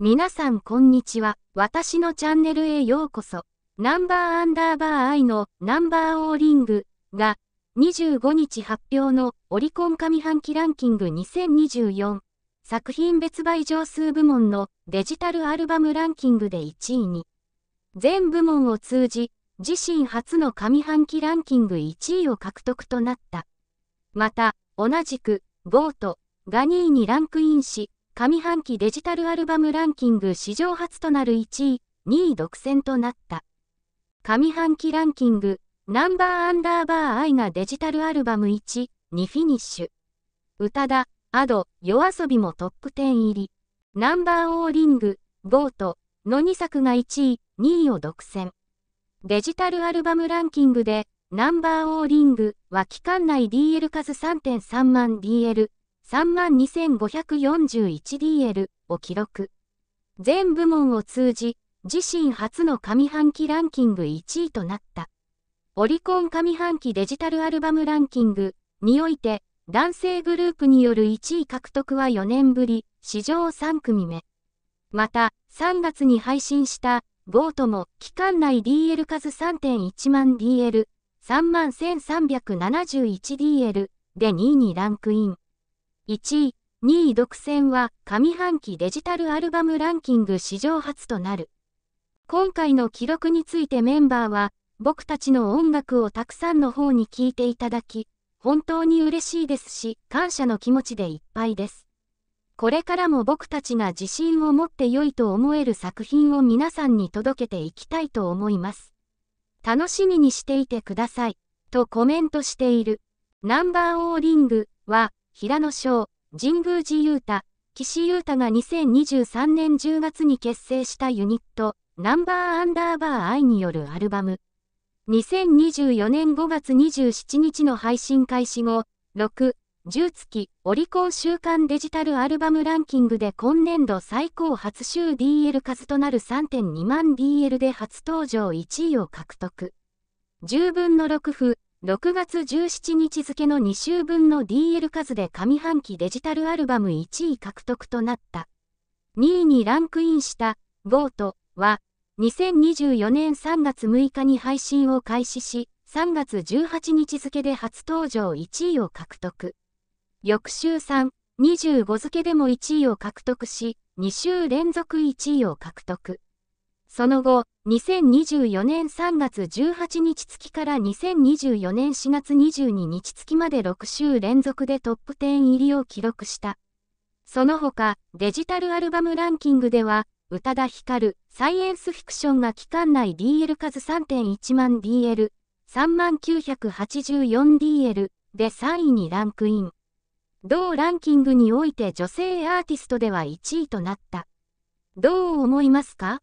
皆さんこんにちは。私のチャンネルへようこそ。ナンバーアンダーバー I のナンバーオーリングが25日発表のオリコン上半期ランキング2024作品別売上数部門のデジタルアルバムランキングで1位に全部門を通じ自身初の上半期ランキング1位を獲得となった。また、同じく、ボート、が2位にランクインし、上半期デジタルアルバムランキング史上初となる1位、2位独占となった。上半期ランキング、ナンバーアンダーバー愛がデジタルアルバム1、にフィニッシュ。宇多田、アド、夜遊びもトップ10入り。ナンバーオーリング、ボート、の2作が1位、2位を独占。デジタルアルバムランキングで、ナンバーオーリングは期間内 DL 数3.3万 DL、32,541DL を記録。全部門を通じ、自身初の上半期ランキング1位となった。オリコン上半期デジタルアルバムランキングにおいて、男性グループによる1位獲得は4年ぶり、史上3組目。また、3月に配信したゴートも期間内 DL 数3.1万 DL、3万 1371DL で2位にランクイン。1位、2位独占は上半期デジタルアルバムランキング史上初となる。今回の記録についてメンバーは、僕たちの音楽をたくさんの方に聴いていただき、本当に嬉しいですし、感謝の気持ちでいっぱいです。これからも僕たちが自信を持って良いと思える作品を皆さんに届けていきたいと思います。楽しみにしていてください。とコメントしている。ナンバーオーリングは平野翔、神宮寺勇太、岸優太が2023年10月に結成したユニット、ナンバーアンダーバー愛によるアルバム。2024年5月27日の配信開始後、6、10月オリコン週間デジタルアルバムランキングで今年度最高初週 DL 数となる3.2万 DL で初登場1位を獲得。10分の6分、6月17日付の2週分の DL 数で上半期デジタルアルバム1位獲得となった。2位にランクインした、ゴートは、2024年3月6日に配信を開始し、3月18日付で初登場1位を獲得。翌週3、25付でも1位を獲得し、2週連続1位を獲得。その後、2024年3月18日月から2024年4月22日月まで6週連続でトップ10入りを記録した。その他、デジタルアルバムランキングでは、宇多田ヒカル、サイエンスフィクションが期間内 DL 数3.1万 DL、3984DL で3位にランクイン。同ランキングにおいて女性アーティストでは1位となった。どう思いますか